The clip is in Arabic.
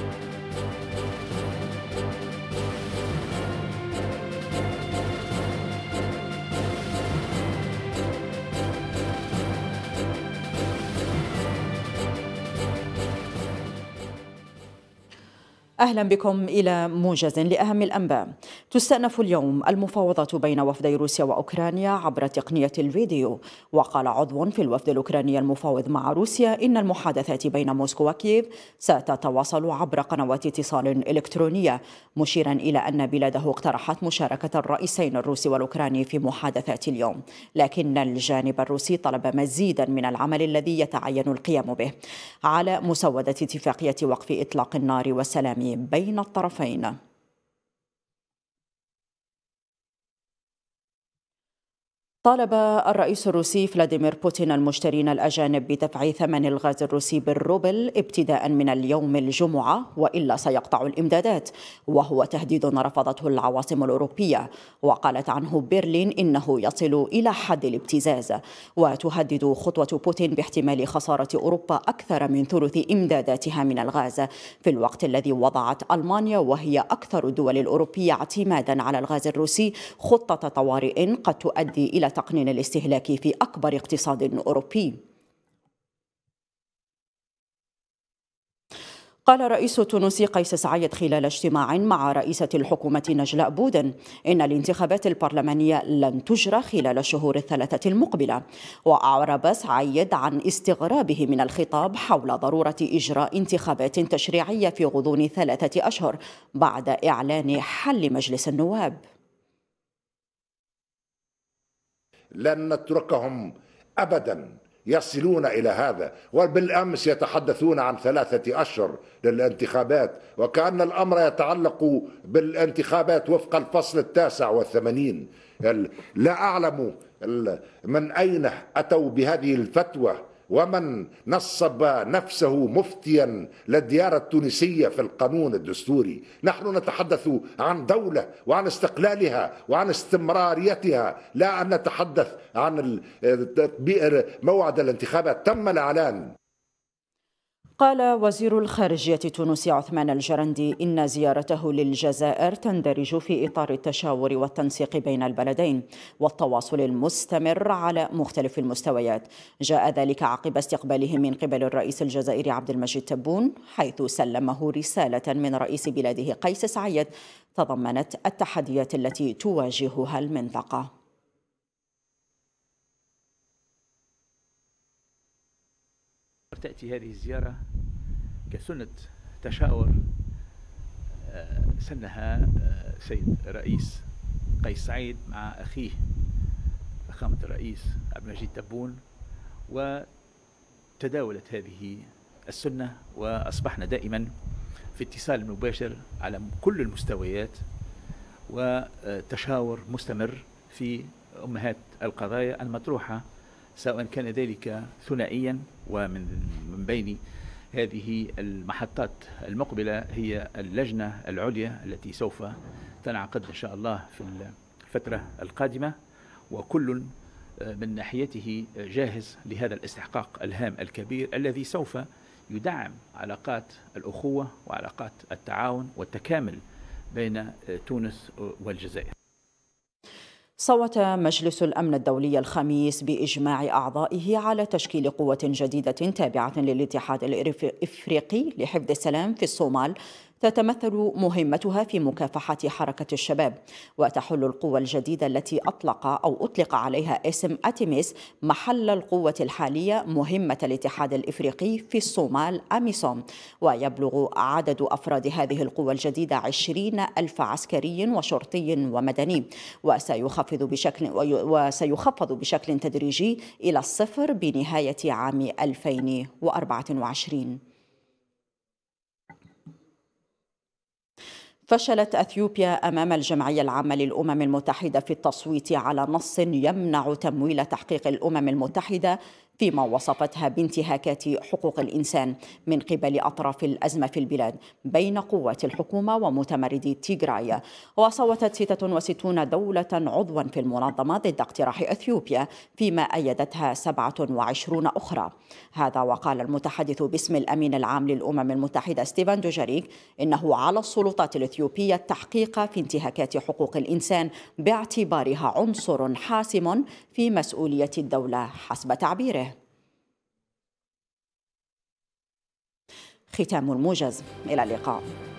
thank you أهلا بكم إلى موجز لأهم الأنباء تستأنف اليوم المفاوضة بين وفدي روسيا وأوكرانيا عبر تقنية الفيديو وقال عضو في الوفد الأوكراني المفاوض مع روسيا إن المحادثات بين موسكو وكييف ستتواصل عبر قنوات اتصال إلكترونية مشيرا إلى أن بلاده اقترحت مشاركة الرئيسين الروسي والأوكراني في محادثات اليوم لكن الجانب الروسي طلب مزيدا من العمل الذي يتعين القيام به على مسودة اتفاقية وقف إطلاق النار والسلام بين الطرفين طالب الرئيس الروسي فلاديمير بوتين المشترين الأجانب بدفع ثمن الغاز الروسي بالروبل ابتداء من اليوم الجمعة وإلا سيقطع الإمدادات وهو تهديد رفضته العواصم الأوروبية وقالت عنه برلين إنه يصل إلى حد الابتزاز وتهدد خطوة بوتين باحتمال خسارة أوروبا أكثر من ثلث إمداداتها من الغاز في الوقت الذي وضعت ألمانيا وهي أكثر الدول الأوروبية اعتمادا على الغاز الروسي خطة طوارئ قد تؤدي إلى التقنين الاستهلاكي في أكبر اقتصاد أوروبي قال الرئيس التونسي قيس سعيد خلال اجتماع مع رئيسة الحكومة نجلاء بودن إن الانتخابات البرلمانية لن تجرى خلال الشهور الثلاثة المقبلة وأعرب سعيد عن استغرابه من الخطاب حول ضرورة إجراء انتخابات تشريعية في غضون ثلاثة أشهر بعد إعلان حل مجلس النواب لن نتركهم ابدا يصلون الى هذا وبالامس يتحدثون عن ثلاثه اشهر للانتخابات وكان الامر يتعلق بالانتخابات وفق الفصل التاسع والثمانين لا اعلم من اين اتوا بهذه الفتوى ومن نصب نفسه مفتيا للديار التونسيه في القانون الدستوري، نحن نتحدث عن دوله وعن استقلالها وعن استمراريتها، لا ان نتحدث عن موعد الانتخابات تم الاعلان قال وزير الخارجية التونسي عثمان الجرندي إن زيارته للجزائر تندرج في إطار التشاور والتنسيق بين البلدين والتواصل المستمر على مختلف المستويات جاء ذلك عقب استقباله من قبل الرئيس الجزائري عبد المجيد تبون حيث سلمه رسالة من رئيس بلاده قيس سعيد تضمنت التحديات التي تواجهها المنطقة وتأتي هذه الزيارة كسنة تشاور آه، سنها آه، سيد الرئيس قيس سعيد مع أخيه فخامة الرئيس عبد المجيد تبون وتداولت هذه السنة وأصبحنا دائما في اتصال مباشر على كل المستويات وتشاور مستمر في أمهات القضايا المطروحة سواء كان ذلك ثنائيا ومن بين هذه المحطات المقبلة هي اللجنة العليا التي سوف تنعقد إن شاء الله في الفترة القادمة وكل آه، من ناحيته جاهز لهذا الاستحقاق الهام الكبير الذي سوف يدعم علاقات الأخوة وعلاقات التعاون والتكامل بين آه، تونس والجزائر صوت مجلس الأمن الدولي الخميس بإجماع أعضائه على تشكيل قوة جديدة تابعة للاتحاد الإفريقي لحفظ السلام في الصومال تتمثل مهمتها في مكافحة حركة الشباب وتحل القوة الجديدة التي أطلق أو أطلق عليها اسم أتيميس محل القوة الحالية مهمة الاتحاد الإفريقي في الصومال أميسوم ويبلغ عدد أفراد هذه القوة الجديدة 20 ألف عسكري وشرطي ومدني وسيخفض بشكل وسيخفض بشكل تدريجي إلى الصفر بنهاية عام 2024 فشلت اثيوبيا امام الجمعيه العامه للامم المتحده في التصويت على نص يمنع تمويل تحقيق الامم المتحده فيما وصفتها بانتهاكات حقوق الإنسان من قبل أطراف الأزمة في البلاد بين قوات الحكومة ومتمردي تيغراي وصوتت 66 دولة عضوا في المنظمة ضد اقتراح أثيوبيا فيما أيدتها 27 أخرى هذا وقال المتحدث باسم الأمين العام للأمم المتحدة ستيفان دوجاريك إنه على السلطات الإثيوبية التحقيق في انتهاكات حقوق الإنسان باعتبارها عنصر حاسم في مسؤولية الدولة حسب تعبيره ختام الموجز إلى اللقاء